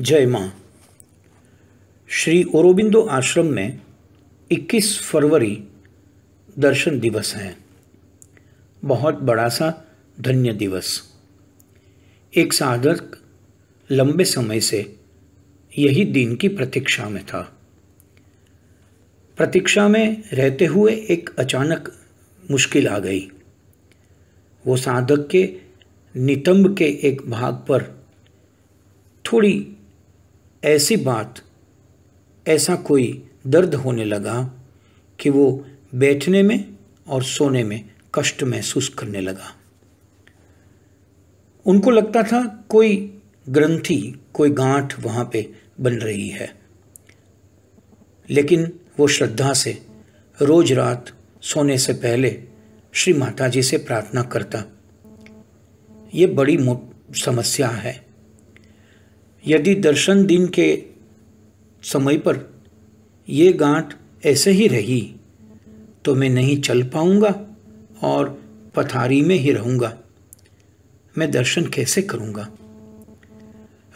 जय माँ श्री औरबिंदो आश्रम में 21 फरवरी दर्शन दिवस है बहुत बड़ा सा धन्य दिवस एक साधक लंबे समय से यही दिन की प्रतीक्षा में था प्रतीक्षा में रहते हुए एक अचानक मुश्किल आ गई वो साधक के नितंब के एक भाग पर थोड़ी ऐसी बात ऐसा कोई दर्द होने लगा कि वो बैठने में और सोने में कष्ट महसूस करने लगा उनको लगता था कोई ग्रंथि कोई गांठ वहाँ पे बन रही है लेकिन वो श्रद्धा से रोज रात सोने से पहले श्री माता जी से प्रार्थना करता ये बड़ी समस्या है यदि दर्शन दिन के समय पर ये गांठ ऐसे ही रही तो मैं नहीं चल पाऊंगा और पथारी में ही रहूंगा मैं दर्शन कैसे करूंगा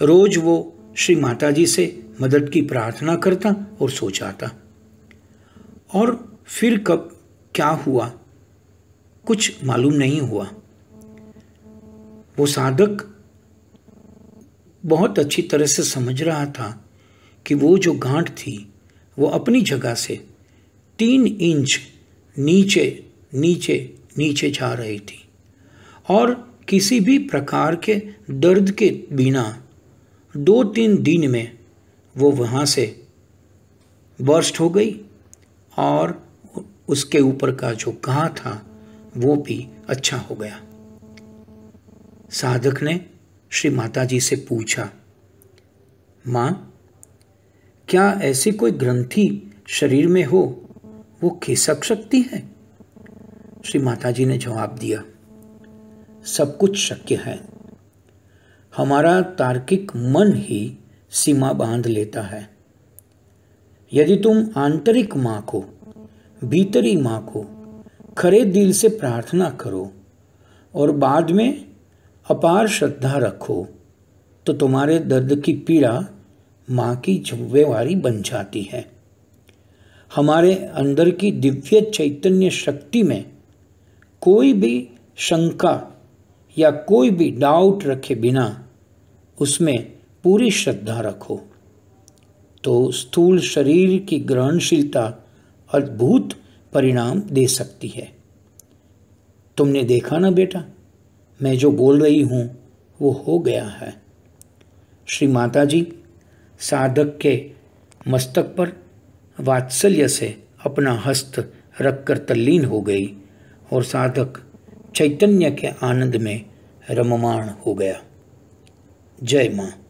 रोज वो श्री माता जी से मदद की प्रार्थना करता और सोचाता और फिर कब क्या हुआ कुछ मालूम नहीं हुआ वो साधक बहुत अच्छी तरह से समझ रहा था कि वो जो गांठ थी वो अपनी जगह से तीन इंच नीचे नीचे नीचे जा रही थी और किसी भी प्रकार के दर्द के बिना दो तीन दिन में वो वहाँ से बर्स्ट हो गई और उसके ऊपर का जो कहा था वो भी अच्छा हो गया साधक ने श्री माता जी से पूछा माँ क्या ऐसी कोई ग्रंथि शरीर में हो वो खिसक सकती है श्री माता जी ने जवाब दिया सब कुछ शक्य है हमारा तार्किक मन ही सीमा बांध लेता है यदि तुम आंतरिक माँ को भीतरी माँ को खरे दिल से प्रार्थना करो और बाद में अपार श्रद्धा रखो तो तुम्हारे दर्द की पीड़ा माँ की जिम्मेवारी बन जाती है हमारे अंदर की दिव्य चैतन्य शक्ति में कोई भी शंका या कोई भी डाउट रखे बिना उसमें पूरी श्रद्धा रखो तो स्थूल शरीर की ग्रहणशीलता अद्भुत परिणाम दे सकती है तुमने देखा ना बेटा मैं जो बोल रही हूँ वो हो गया है श्री माता जी साधक के मस्तक पर वात्सल्य से अपना हस्त रखकर तल्लीन हो गई और साधक चैतन्य के आनंद में रममाण हो गया जय माँ